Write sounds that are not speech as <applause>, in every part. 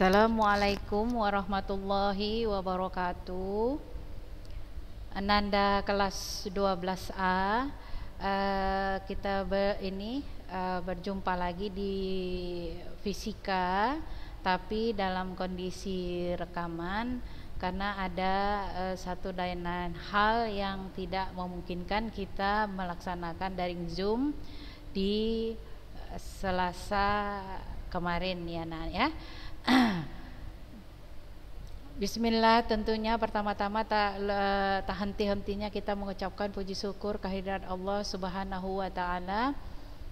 Assalamualaikum warahmatullahi wabarakatuh. Ananda kelas 12A eh, kita ini eh, berjumpa lagi di fisika tapi dalam kondisi rekaman karena ada eh, satu dan lain hal yang tidak memungkinkan kita melaksanakan daring Zoom di Selasa kemarin ya Nah ya. Bismillah tentunya pertama-tama tak ta henti-hentinya kita mengucapkan puji syukur kehadiran Allah Subhanahu wa taala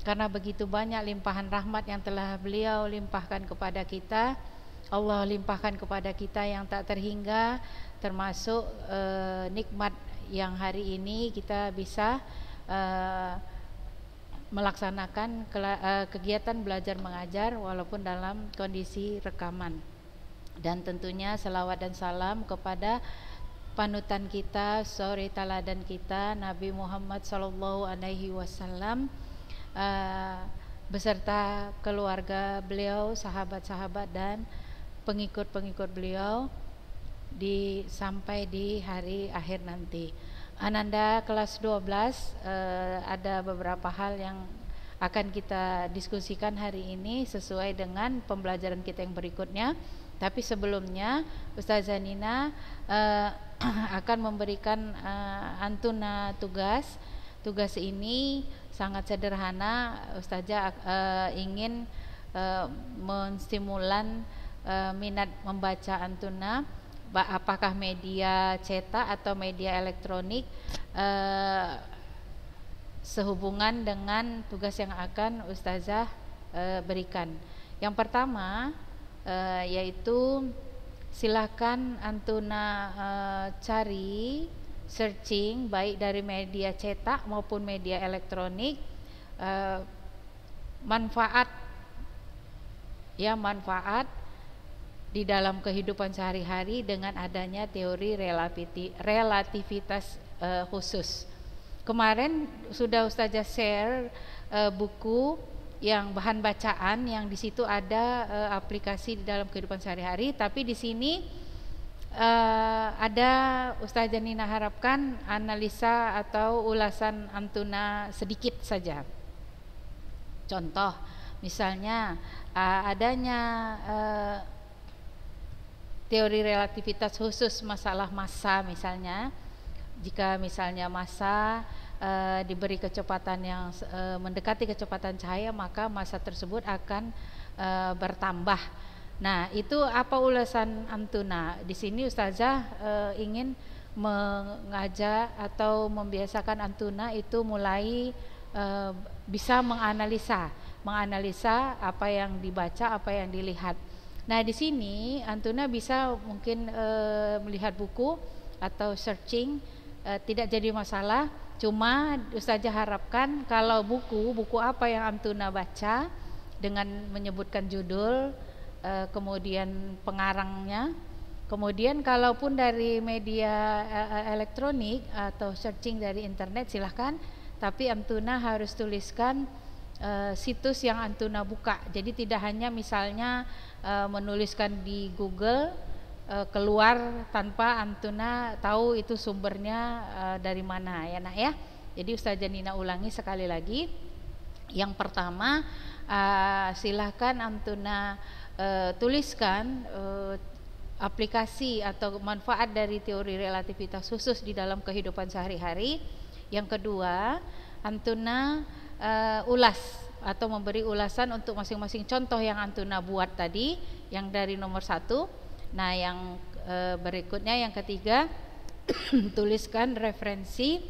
karena begitu banyak limpahan rahmat yang telah beliau limpahkan kepada kita. Allah limpahkan kepada kita yang tak terhingga termasuk uh, nikmat yang hari ini kita bisa uh, melaksanakan eh, kegiatan belajar mengajar walaupun dalam kondisi rekaman. Dan tentunya selawat dan salam kepada panutan kita, sore taladan kita Nabi Muhammad Sallallahu Alaihi Wasallam eh, beserta keluarga beliau, sahabat-sahabat dan pengikut-pengikut beliau di sampai di hari akhir nanti. Ananda kelas 12 uh, eh, ada beberapa hal yang akan kita diskusikan hari ini sesuai dengan pembelajaran kita yang berikutnya. Tapi sebelumnya Ustazah Nina uh, eh, <clears throat> akan memberikan uh, antuna tugas. Tugas ini sangat sederhana. Ustazah uh, ingin uh, menstimulan uh, minat membaca antuna apakah media cetak atau media elektronik eh, sehubungan dengan tugas yang akan ustazah eh, berikan. Yang pertama eh, yaitu silakan antuna cari searching baik dari media cetak maupun media elektronik manfaat ya manfaat di dalam kehidupan sehari-hari dengan adanya teori relativitas uh, khusus. Kemarin sudah Ustazah share uh, buku yang bahan bacaan yang di situ ada uh, aplikasi di dalam kehidupan sehari-hari, tapi di sini uh, ada Ustazah Nina harapkan analisa atau ulasan Antuna sedikit saja. Contoh, misalnya uh, adanya uh, teori relativitas khusus masalah massa misalnya jika misalnya massa e, diberi kecepatan yang e, mendekati kecepatan cahaya maka massa tersebut akan e, bertambah nah itu apa ulasan Antuna di sini Ustazah e, ingin mengajak atau membiasakan Antuna itu mulai e, bisa menganalisa menganalisa apa yang dibaca apa yang dilihat Nah, di sini Antuna bisa mungkin e, melihat buku atau searching e, tidak jadi masalah. Cuma saja harapkan kalau buku, buku apa yang Antuna baca dengan menyebutkan judul, e, kemudian pengarangnya, Kemudian kalaupun dari media elektronik atau searching dari internet silahkan, tapi Antuna harus tuliskan e, situs yang Antuna buka. Jadi tidak hanya misalnya uh, menuliskan di Google eh, keluar tanpa antuna tahu itu sumbernya uh, dari mana ya nak ya. Jadi Ustazah Nina ulangi sekali lagi. Yang pertama uh, silahkan antuna uh, tuliskan uh, aplikasi atau manfaat dari teori relativitas khusus di dalam kehidupan sehari-hari. Yang kedua, antuna uh, ulas atau memberi ulasan untuk masing-masing contoh yang Antuna buat tadi yang dari nomor satu nah yang e, berikutnya yang ketiga <clears throat> tuliskan referensi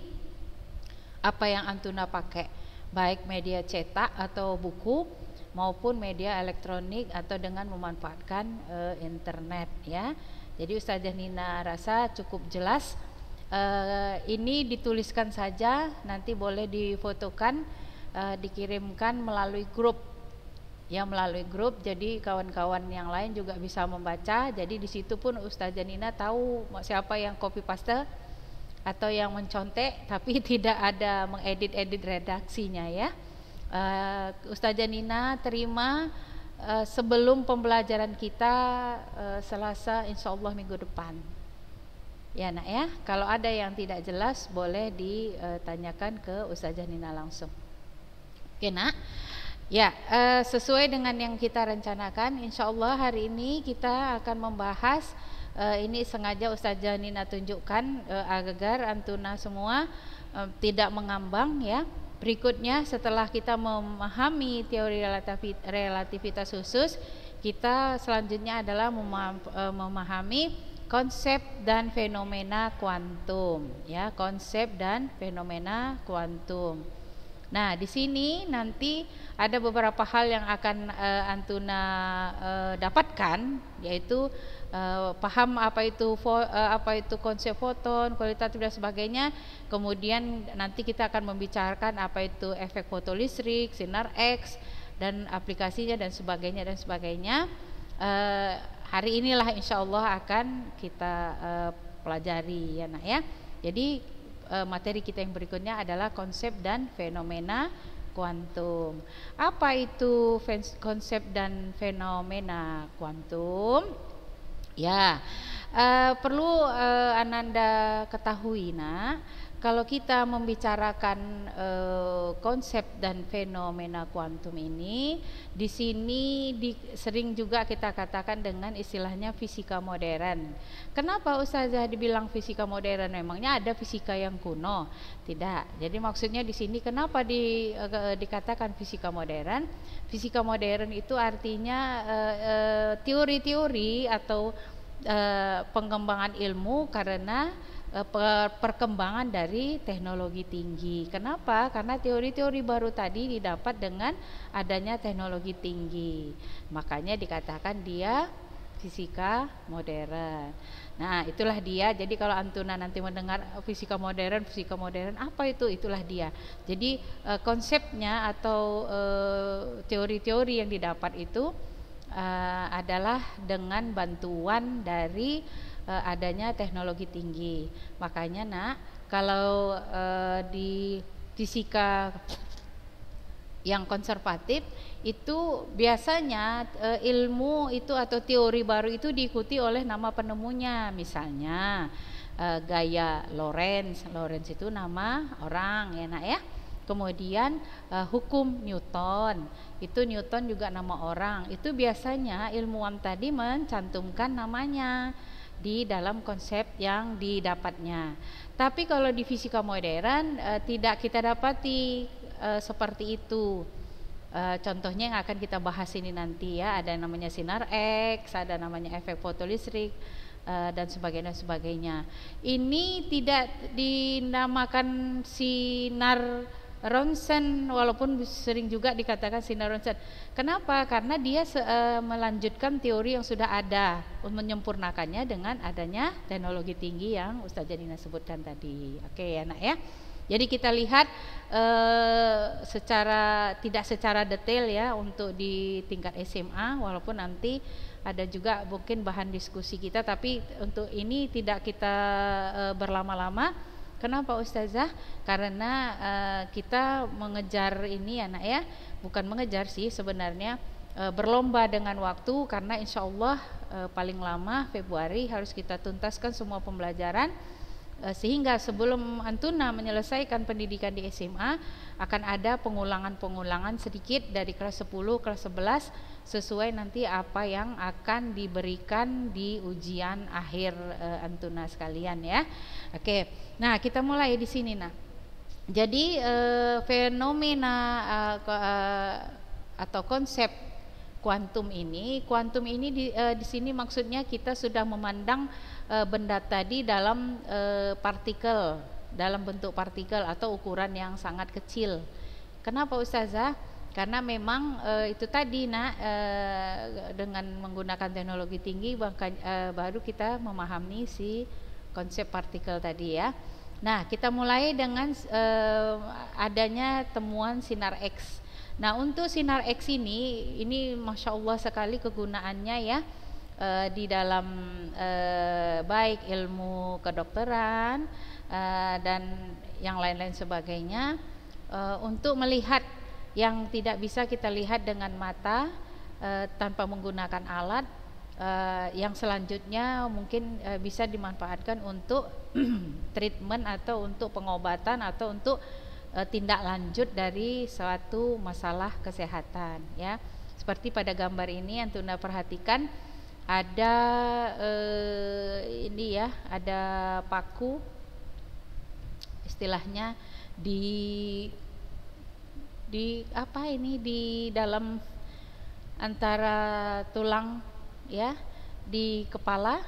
apa yang Antuna pakai baik media cetak atau buku maupun media elektronik atau dengan memanfaatkan e, internet ya jadi Ustazah Nina rasa cukup jelas e, ini dituliskan saja nanti boleh difotokan uh, dikirimkan melalui grup ya melalui grup jadi kawan-kawan yang lain juga bisa membaca jadi di situ pun Ustazah Janina tahu siapa yang copy paste atau yang mencontek <laughs> tapi tidak ada mengedit-edit redaksinya ya uh, eh, Ustazah Nina terima uh, sebelum pembelajaran kita uh, Selasa insya Allah minggu depan ya nak ya kalau ada yang tidak jelas boleh ditanyakan ke Ustazah Janina langsung Oke nak. Ya, eh, sesuai dengan yang kita rencanakan, insya Allah hari ini kita akan membahas eh, ini sengaja Ustazah Nina tunjukkan eh, agar antuna semua tidak mengambang ya. Berikutnya setelah kita memahami teori relativitas khusus, kita selanjutnya adalah memahami konsep dan fenomena kuantum ya, konsep dan fenomena kuantum. Nah, di sini nanti ada beberapa hal yang akan uh, Antuna uh, dapatkan, yaitu uh, paham apa itu uh, apa itu konsep foton, kualitatif dan sebagainya. Kemudian nanti kita akan membicarakan apa itu efek fotolistrik, sinar X dan aplikasinya dan sebagainya dan sebagainya. Uh, hari inilah insya Allah akan kita uh, pelajari ya nak ya. Jadi Eh, materi kita yang berikutnya adalah konsep dan fenomena kuantum. Apa itu konsep dan fenomena kuantum? Ya, uh, perlu uh, Ananda ketahui nak kalau kita membicarakan e, konsep dan fenomena kuantum ini, di sini di, sering juga kita katakan dengan istilahnya fisika modern. Kenapa Ustazah dibilang fisika modern? Memangnya ada fisika yang kuno? Tidak. Jadi maksudnya di sini kenapa di, e, dikatakan fisika modern? Fisika modern itu artinya eh, teori-teori atau e, pengembangan ilmu karena Eh, perkembangan dari teknologi tinggi. Kenapa? Karena teori-teori baru tadi didapat dengan adanya teknologi tinggi. Makanya dikatakan dia fisika modern. Nah, itulah dia. Jadi kalau Antuna nanti mendengar oh, fisika modern, fisika modern apa itu? Itulah dia. Jadi eh, konsepnya atau eh, teori-teori yang didapat itu adalah dengan bantuan dari Eh, adanya teknologi tinggi. Makanya nak kalau e, di fisika yang konservatif itu biasanya e, ilmu itu atau teori baru itu diikuti oleh nama penemunya misalnya e, gaya Lorentz Lorentz itu nama orang ya nak ya kemudian e, hukum Newton itu Newton juga nama orang itu biasanya ilmuwan tadi mencantumkan namanya di dalam konsep yang didapatnya. Tapi kalau di fisika modern e, eh, tidak kita dapati e, seperti itu. E, contohnya yang akan kita bahas ini nanti ya, ada namanya sinar X, ada namanya efek fotolistrik e, dan sebagainya sebagainya. Ini tidak dinamakan sinar ronsen walaupun sering juga dikatakan sinar ronsen. Kenapa? Karena dia se eh, melanjutkan teori yang sudah ada, menyempurnakannya dengan adanya teknologi tinggi yang Ustaz Janina sebutkan tadi. Oke ya nak ya. Jadi kita lihat eh, secara tidak secara detail ya untuk di tingkat SMA walaupun nanti ada juga mungkin bahan diskusi kita tapi untuk ini tidak kita eh, berlama-lama Kenapa Ustazah? Karena uh, kita mengejar ini ya nak ya, bukan mengejar sih sebenarnya uh, berlomba dengan waktu karena insya Allah uh, paling lama Februari harus kita tuntaskan semua pembelajaran Eh, sehingga sebelum Antuna menyelesaikan pendidikan di SMA akan ada pengulangan-pengulangan sedikit dari kelas 10, kelas 11 sesuai nanti apa yang akan diberikan di ujian akhir e, Antuna sekalian ya. Oke. Nah, kita mulai di sini nah. Jadi e, fenomena e, atau konsep kuantum ini, kuantum ini di, di sini maksudnya kita sudah memandang uh, benda tadi dalam uh, partikel, dalam bentuk partikel atau ukuran yang sangat kecil. Kenapa Ustazah? Karena memang e, itu tadi nak e, dengan menggunakan teknologi tinggi bahkan, e, baru kita memahami si konsep partikel tadi ya. Nah, kita mulai dengan e, adanya temuan sinar X. Nah, untuk sinar X ini, ini masya Allah sekali kegunaannya ya uh, di dalam uh, baik ilmu kedokteran uh, dan yang lain-lain sebagainya uh, untuk melihat yang tidak bisa kita lihat dengan mata uh, tanpa menggunakan alat uh, yang selanjutnya mungkin uh, bisa dimanfaatkan untuk <clears throat> treatment atau untuk pengobatan atau untuk uh, tindak lanjut dari suatu masalah kesehatan ya seperti pada gambar ini yang tunda perhatikan ada eh, ini ya ada paku istilahnya di di apa ini di dalam antara tulang ya di kepala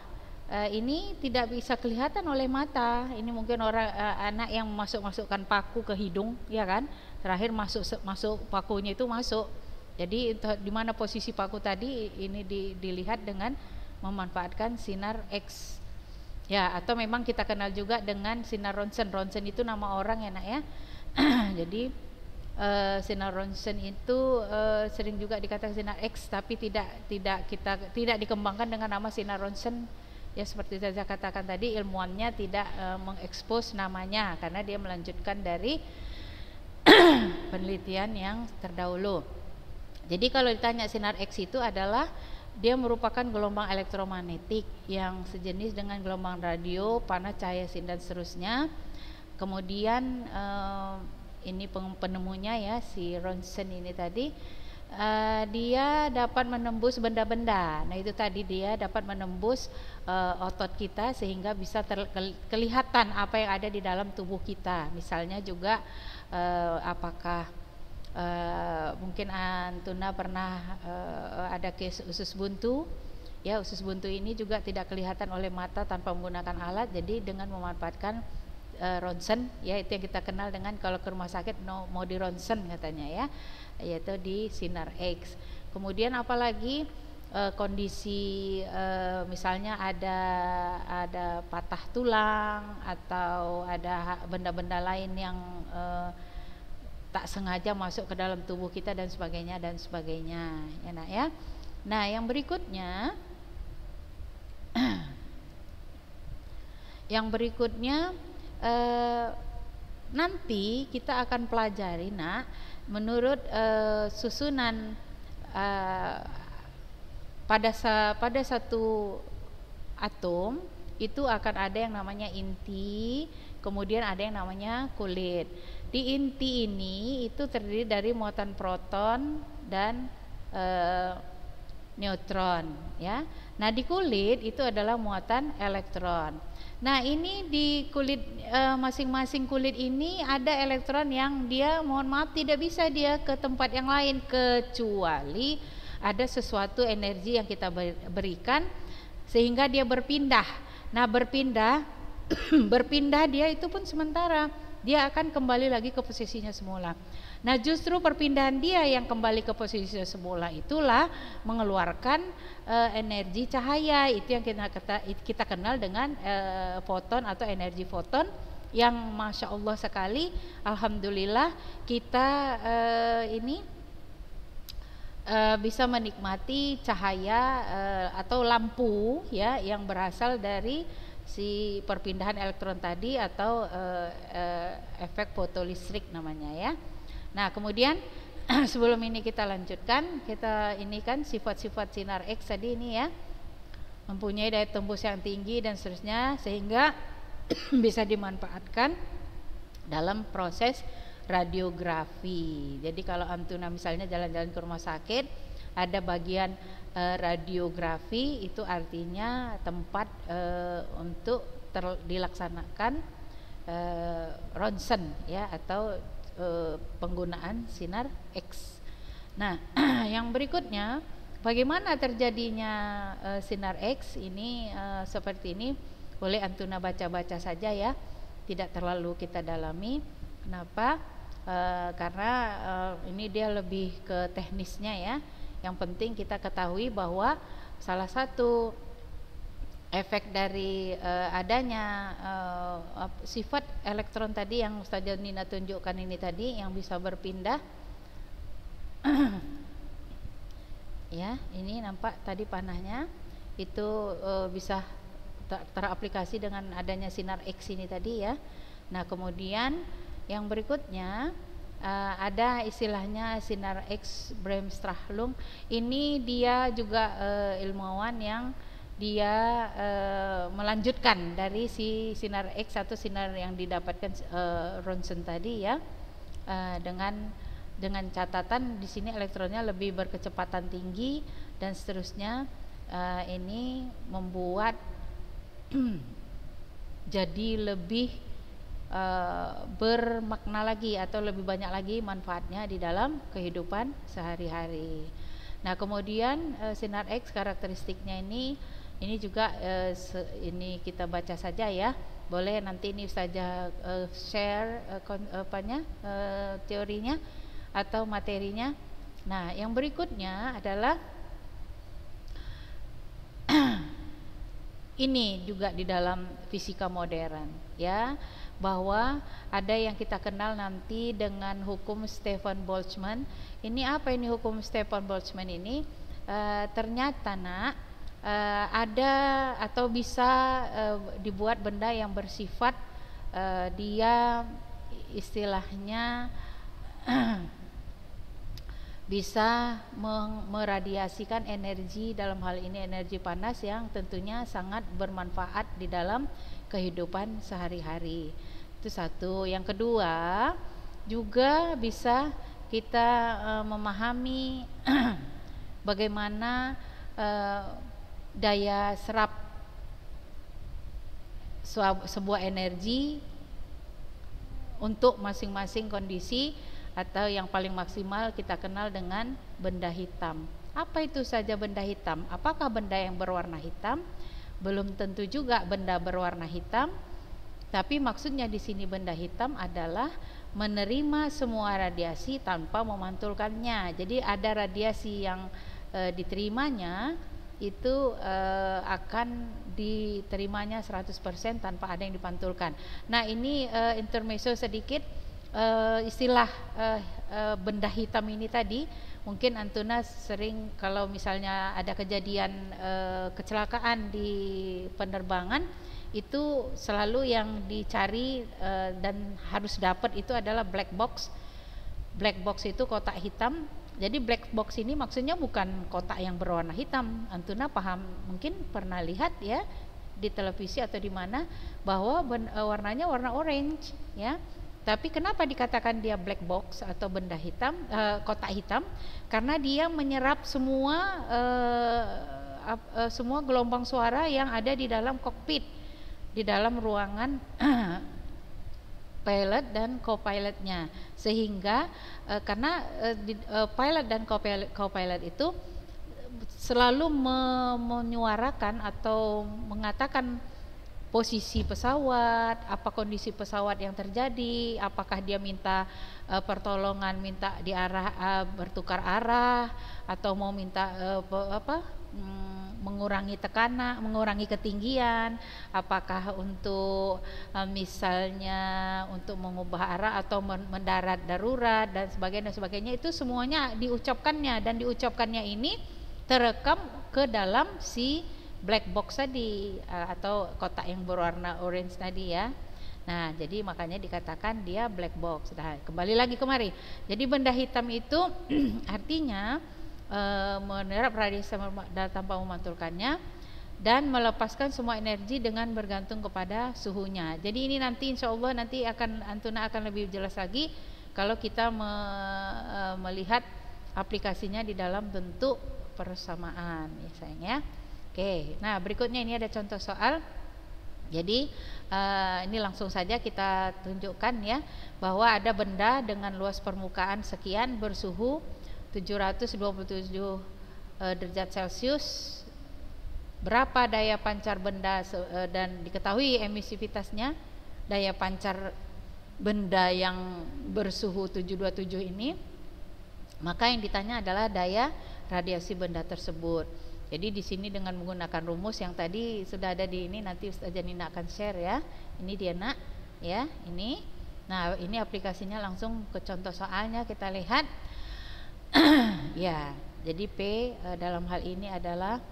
eh, ini tidak bisa kelihatan oleh mata ini mungkin orang eh, anak yang masuk masukkan paku ke hidung ya kan terakhir masuk masuk pakunya itu masuk jadi di mana posisi paku tadi ini di, dilihat dengan memanfaatkan sinar X. Ya, atau memang kita kenal juga dengan sinar ronsen. Ronsen itu nama orang ya, Nak ya. <clears throat> Jadi uh, sinar ronsen itu uh, sering juga dikatakan sinar X tapi tidak tidak kita tidak dikembangkan dengan nama sinar ronsen ya seperti saya katakan tadi ilmuannya tidak e, mengekspos namanya karena dia melanjutkan dari <clears throat> penelitian yang terdahulu. Jadi kalau ditanya sinar X itu adalah dia merupakan gelombang elektromagnetik yang sejenis dengan gelombang radio, panas, cahaya sin dan seterusnya. Kemudian uh, ini penemunya ya si Ronson ini tadi Uh, dia dapat menembus benda-benda. Nah, itu tadi dia dapat menembus uh, otot kita sehingga bisa kelihatan apa yang ada di dalam tubuh kita. Misalnya juga apakah Eh, mungkin Antuna pernah eh, ada case usus buntu. Ya, usus buntu ini juga tidak kelihatan oleh mata tanpa menggunakan alat. Jadi dengan memanfaatkan eh, ronsen, ya itu yang kita kenal dengan kalau ke rumah sakit no, mau ronsen katanya ya, yaitu di sinar X. Kemudian apalagi uh, kondisi misalnya ada ada patah tulang atau ada benda-benda lain yang uh, tak sengaja masuk ke dalam tubuh kita dan sebagainya dan sebagainya ya nak ya nah yang berikutnya <clears throat> yang berikutnya eh, nanti kita akan pelajari nak menurut eh, susunan eh, pada sa, pada satu atom itu akan ada yang namanya inti kemudian ada yang namanya kulit di inti ini itu terdiri dari muatan proton dan e, neutron ya. Nah, di kulit itu adalah muatan elektron. Nah, ini di kulit eh, masing-masing e, kulit ini ada elektron yang dia mohon maaf tidak bisa dia ke tempat yang lain kecuali ada sesuatu energi yang kita berikan sehingga dia berpindah. Nah, berpindah <clears throat> berpindah dia itu pun sementara dia akan kembali lagi ke posisinya semula. Nah, justru perpindahan dia yang kembali ke posisinya semula itulah mengeluarkan e, energi cahaya. Itu yang kita kita, kita kenal dengan e, foton atau energi foton yang masya Allah sekali. Alhamdulillah kita e, ini E, bisa menikmati cahaya e, atau lampu ya yang berasal dari si perpindahan elektron tadi atau uh, uh, efek fotolistrik namanya ya. Nah, kemudian <clears throat> sebelum ini kita lanjutkan, kita ini kan sifat-sifat sinar X tadi ini ya. Mempunyai daya tembus yang tinggi dan seterusnya sehingga <clears throat> bisa dimanfaatkan dalam proses radiografi. Jadi kalau Antuna misalnya jalan-jalan ke rumah sakit, ada bagian uh, radiografi itu artinya tempat uh, untuk dilaksanakan uh, ronsen ya atau uh, penggunaan sinar X. Nah, <clears throat> yang berikutnya bagaimana terjadinya uh, sinar X ini uh, seperti ini boleh antuna baca-baca saja ya. Tidak terlalu kita dalami. Kenapa? Uh, karena uh, ini dia lebih ke teknisnya ya. Yang penting kita ketahui bahwa salah satu efek dari uh, adanya uh, sifat elektron tadi yang Ustazah Nina tunjukkan ini tadi yang bisa berpindah <clears throat> ya ini nampak tadi panahnya itu uh, bisa ter teraplikasi dengan adanya sinar X ini tadi ya nah kemudian yang berikutnya uh, ada istilahnya sinar X Bram Ini dia juga uh, ilmuwan yang dia e, melanjutkan dari si sinar X atau sinar yang didapatkan e, Ronson tadi ya e, dengan dengan catatan di sini elektronnya lebih berkecepatan tinggi dan seterusnya e, ini membuat <clears throat> jadi lebih Eh, bermakna lagi atau lebih banyak lagi manfaatnya di dalam kehidupan sehari-hari. Nah, kemudian eh, sinar X karakteristiknya ini ini juga eh, ini kita baca saja ya. Boleh nanti ini saja share uh, kon, teorinya atau materinya. Nah, yang berikutnya adalah <clears throat> ini juga di dalam fisika modern ya bahwa ada yang kita kenal nanti dengan hukum Stephen Boltzmann. Ini apa ini hukum Stephen Boltzmann ini? E, ternyata nak e, ada atau bisa e, dibuat benda yang bersifat e, dia istilahnya <clears throat> bisa meradiasikan energi dalam hal ini energi panas yang tentunya sangat bermanfaat di dalam kehidupan sehari-hari. Itu satu. Yang kedua, juga bisa kita uh, memahami <clears throat> bagaimana uh, daya serap sebuah energi untuk masing-masing kondisi atau yang paling maksimal kita kenal dengan benda hitam. Apa itu saja benda hitam? Apakah benda yang berwarna hitam? Belum tentu juga benda berwarna hitam tapi maksudnya di sini benda hitam adalah menerima semua radiasi tanpa memantulkannya. Jadi ada radiasi yang e, diterimanya itu e, akan diterimanya 100% tanpa ada yang dipantulkan. Nah, ini e, intermezzo sedikit e, istilah e, e, benda hitam ini tadi mungkin Antuna sering kalau misalnya ada kejadian e, kecelakaan di penerbangan itu selalu yang dicari uh, dan harus dapat itu adalah black box. Black box itu kotak hitam. Jadi black box ini maksudnya bukan kotak yang berwarna hitam. Antuna paham mungkin pernah lihat ya di televisi atau di mana bahwa ben, uh, warnanya warna orange ya. Tapi kenapa dikatakan dia black box atau benda hitam, e, kotak hitam? Karena dia menyerap semua semua gelombang suara yang ada di dalam kokpit di dalam ruangan <clears throat> pilot dan co-pilotnya sehingga e, karena e, di, e, pilot dan co-pilot, co-pilot itu selalu me, menyuarakan atau mengatakan posisi pesawat, apa kondisi pesawat yang terjadi, apakah dia minta e, pertolongan, minta diarah e, bertukar arah atau mau minta e, apa hmm, mengurangi tekanan, mengurangi ketinggian, apakah untuk eh, misalnya untuk mengubah arah atau mendarat darurat dan sebagainya dan sebagainya itu semuanya diucapkannya dan diucapkannya ini terekam ke dalam si black box tadi eh, atau kotak yang berwarna orange tadi ya. Nah, jadi makanya dikatakan dia black box. Nah, kembali lagi kemari. Jadi benda hitam itu <clears throat> artinya Eh, menerap radiasi tanpa memantulkannya dan melepaskan semua energi dengan bergantung kepada suhunya. Jadi ini nanti insya Allah nanti akan Antuna akan lebih jelas lagi kalau kita me, e, melihat aplikasinya di dalam bentuk persamaan ya Oke, nah berikutnya ini ada contoh soal. Jadi e, ini langsung saja kita tunjukkan ya bahwa ada benda dengan luas permukaan sekian bersuhu 727 eh, derajat Celcius berapa daya pancar benda eh, dan diketahui emisivitasnya daya pancar benda yang bersuhu 727 ini maka yang ditanya adalah daya radiasi benda tersebut jadi di sini dengan menggunakan rumus yang tadi sudah ada di ini nanti Ustaz Janina akan share ya ini dia nak ya ini nah ini aplikasinya langsung ke contoh soalnya kita lihat <clears throat> ya, jadi P uh, dalam hal ini adalah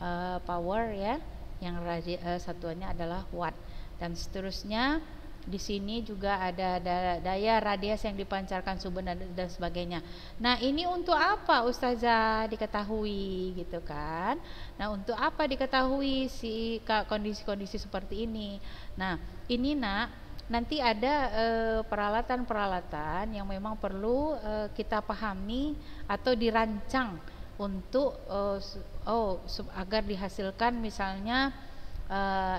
uh, power ya, yang razi, uh, satuannya adalah watt dan seterusnya. Di sini juga ada daya radias yang dipancarkan suben dan, dan sebagainya. Nah, ini untuk apa ustazah diketahui gitu kan? Nah, untuk apa diketahui si kondisi-kondisi seperti ini? Nah, ini Nak nanti ada eh, peralatan-peralatan yang memang perlu eh, kita pahami atau dirancang untuk eh, oh agar dihasilkan misalnya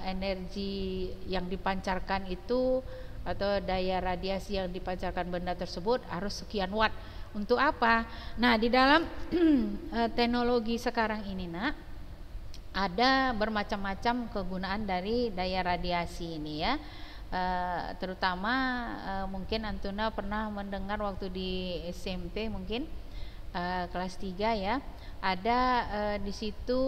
energi yang dipancarkan itu atau daya radiasi yang dipancarkan benda tersebut harus sekian watt. Untuk apa? Nah, di dalam <clears throat> teknologi sekarang ini, Nak, ada bermacam-macam kegunaan dari daya radiasi ini ya. Eh, terutama uh, mungkin Antuna pernah mendengar waktu di SMP mungkin uh, kelas 3 ya ada uh, di situ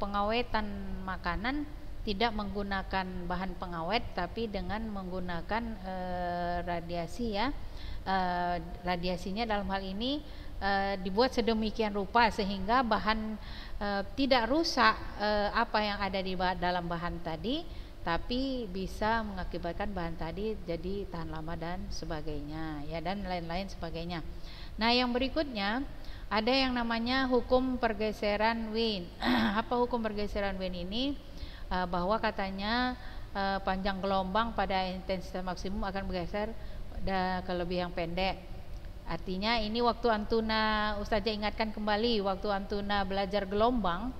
pengawetan makanan tidak menggunakan bahan pengawet tapi dengan menggunakan uh, radiasi ya uh, radiasinya dalam hal ini uh, dibuat sedemikian rupa sehingga bahan uh, tidak rusak uh, apa yang ada di dalam bahan tadi tapi bisa mengakibatkan bahan tadi jadi tahan lama dan sebagainya ya dan lain-lain sebagainya nah yang berikutnya ada yang namanya hukum pergeseran Wien <clears throat> apa hukum pergeseran Wien ini eh, bahwa katanya eh, panjang gelombang pada intensitas maksimum akan bergeser ke lebih yang pendek artinya ini waktu Antuna Ustazah ingatkan kembali waktu Antuna belajar gelombang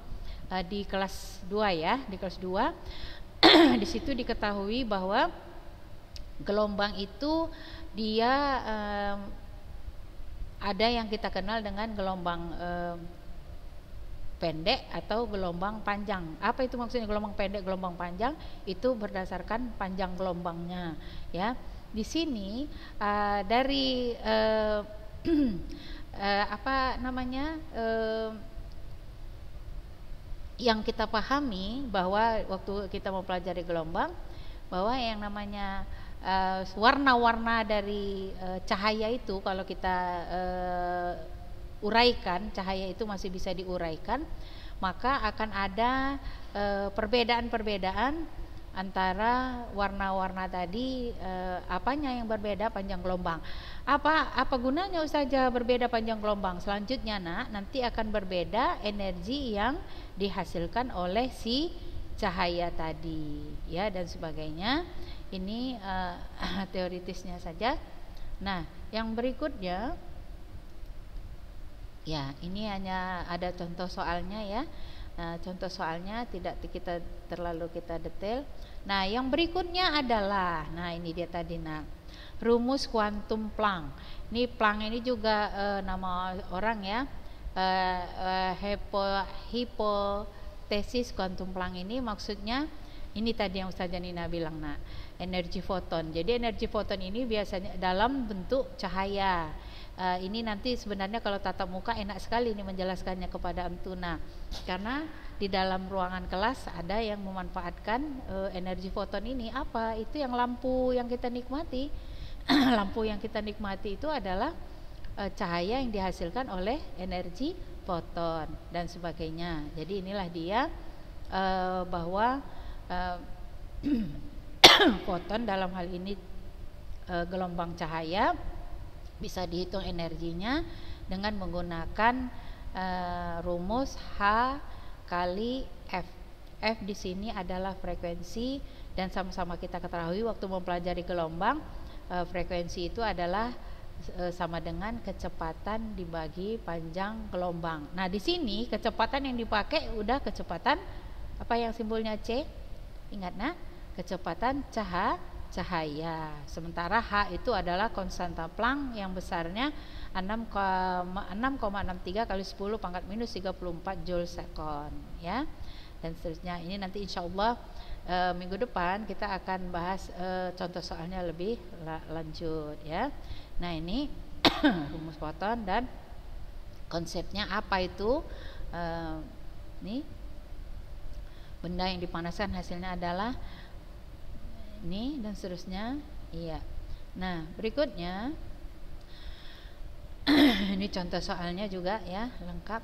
eh, di kelas 2 ya di kelas 2 <clears throat> di situ diketahui bahwa gelombang itu dia um, ada yang kita kenal dengan gelombang um, pendek atau gelombang panjang. Apa itu maksudnya gelombang pendek, gelombang panjang? Itu berdasarkan panjang gelombangnya, ya. Di sini uh, dari uh, <clears throat> uh, apa namanya? Uh, yang kita pahami bahwa waktu kita mempelajari gelombang bahwa yang namanya eh, warna-warna uh, dari uh, cahaya itu kalau kita uh, uraikan cahaya itu masih bisa diuraikan maka akan ada perbedaan-perbedaan antara warna-warna tadi uh, apanya yang berbeda panjang gelombang apa apa gunanya usaha berbeda panjang gelombang selanjutnya nak nanti akan berbeda energi yang dihasilkan oleh si cahaya tadi ya dan sebagainya ini uh, <clears throat> teoritisnya saja nah yang berikutnya ya ini hanya ada contoh soalnya ya nah, contoh soalnya tidak kita terlalu kita detail nah yang berikutnya adalah nah ini dia tadi nah rumus kuantum Planck ini Planck ini juga uh, nama orang ya uh, uh, hipotesis kuantum plang ini maksudnya ini tadi yang Ustaz Janina bilang nah energi foton jadi energi foton ini biasanya dalam bentuk cahaya uh, ini nanti sebenarnya kalau tatap muka enak sekali ini menjelaskannya kepada Antuna karena di dalam ruangan kelas ada yang memanfaatkan uh, energi foton ini apa itu yang lampu yang kita nikmati <clears throat> lampu yang kita nikmati itu adalah uh, cahaya yang dihasilkan oleh energi foton dan sebagainya. Jadi inilah dia uh, bahwa uh, <clears throat> foton dalam hal ini uh, gelombang cahaya bisa dihitung energinya dengan menggunakan e, rumus H kali F. F di sini adalah frekuensi dan sama-sama kita ketahui waktu mempelajari gelombang e, frekuensi itu adalah Eh, sama dengan kecepatan dibagi panjang gelombang. Nah, di sini kecepatan yang dipakai udah kecepatan apa yang simbolnya C? Ingat nah, kecepatan cahaya cahaya. Sementara H itu adalah konstanta Planck yang besarnya 6,63 kali 10 pangkat minus 34 joule second ya. Dan seterusnya ini nanti insya Allah e, minggu depan kita akan bahas e, contoh soalnya lebih lanjut ya. Nah ini <clears throat> rumus Poton dan konsepnya apa itu e, ini benda yang dipanaskan hasilnya adalah ini dan seterusnya iya nah berikutnya <clears throat> ini contoh soalnya juga ya lengkap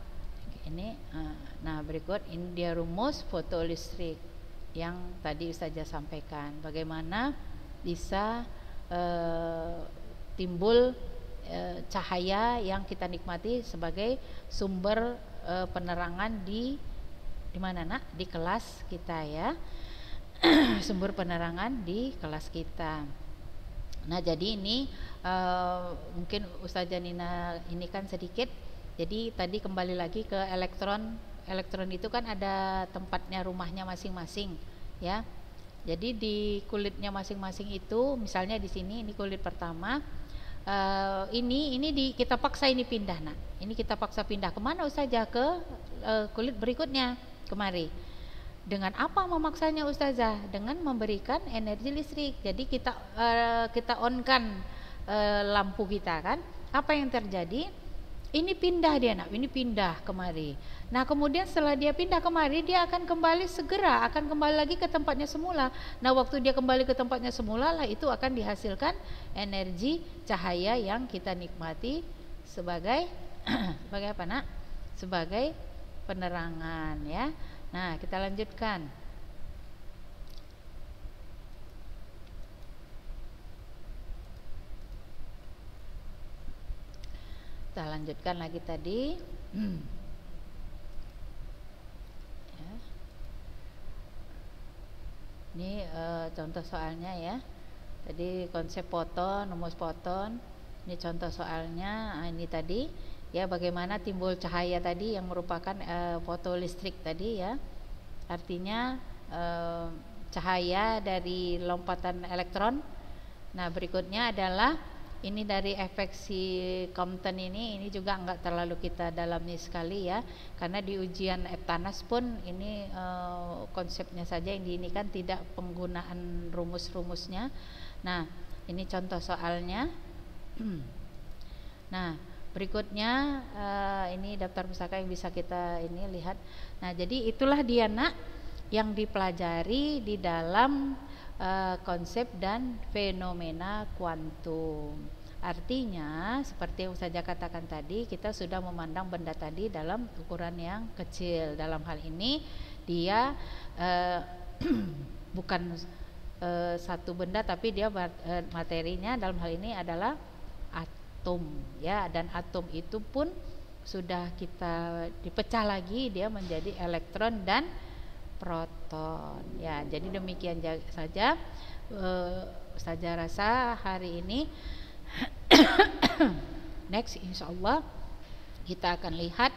ini eh, nah berikut ini dia rumus fotolistrik yang tadi saja sampaikan bagaimana bisa e, timbul e, cahaya yang kita nikmati sebagai sumber e, penerangan di di mana nak di kelas kita ya <clears throat> sumber penerangan di kelas kita nah jadi ini e, mungkin Ustazah Janina ini kan sedikit jadi tadi kembali lagi ke elektron elektron itu kan ada tempatnya rumahnya masing-masing ya jadi di kulitnya masing-masing itu misalnya di sini ini kulit pertama uh, ini ini di, kita paksa ini pindah nak ini kita paksa pindah kemana ustazah ke uh, kulit berikutnya kemari dengan apa memaksanya ustazah dengan memberikan energi listrik jadi kita uh, kita onkan uh, lampu kita kan apa yang terjadi ini pindah dia nak, ini pindah kemari. Nah kemudian setelah dia pindah kemari, dia akan kembali segera, akan kembali lagi ke tempatnya semula. Nah waktu dia kembali ke tempatnya semula lah itu akan dihasilkan energi cahaya yang kita nikmati sebagai <clears throat> sebagai apa nak? Sebagai penerangan ya. Nah kita lanjutkan. kita lanjutkan lagi tadi hmm. ya. ini e, contoh soalnya ya tadi konsep poton rumus poton ini contoh soalnya ah, ini tadi ya bagaimana timbul cahaya tadi yang merupakan e, foto listrik tadi ya artinya e, cahaya dari lompatan elektron nah berikutnya adalah ini dari efek si Compton ini ini juga nggak terlalu kita dalami sekali ya karena di ujian Eptanas pun ini uh, konsepnya saja yang di ini kan tidak penggunaan rumus-rumusnya nah ini contoh soalnya <clears throat> nah berikutnya uh, ini daftar pusaka yang bisa kita ini lihat nah jadi itulah dia nak yang dipelajari di dalam uh, konsep dan fenomena kuantum. Artinya, seperti yang saya katakan tadi, kita sudah memandang benda tadi dalam ukuran yang kecil. Dalam hal ini, dia uh, <clears throat> bukan uh, satu benda, tapi dia materinya dalam hal ini adalah atom, ya. Dan atom itu pun sudah kita dipecah lagi, dia menjadi elektron dan proton. Ya, jadi demikian saja uh, saja rasa hari ini. <coughs> Next, insya Allah kita akan lihat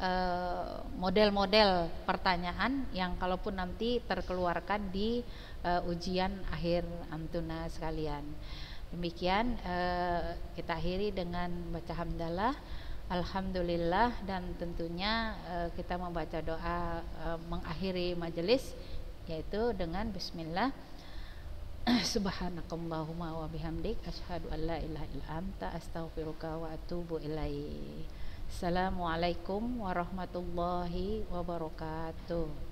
eh, model-model pertanyaan yang kalaupun nanti terkeluarkan di eh, ujian akhir antuna sekalian. Demikian kita akhiri dengan baca hamdalah. Alhamdulillah dan tentunya uh, kita membaca doa uh, mengakhiri majelis yaitu dengan bismillah <clears throat> subhanakallahumma wa bihamdik asyhadu an la ilaha illa anta astaghfiruka wa atubu ilaihi. Assalamualaikum warahmatullahi wabarakatuh.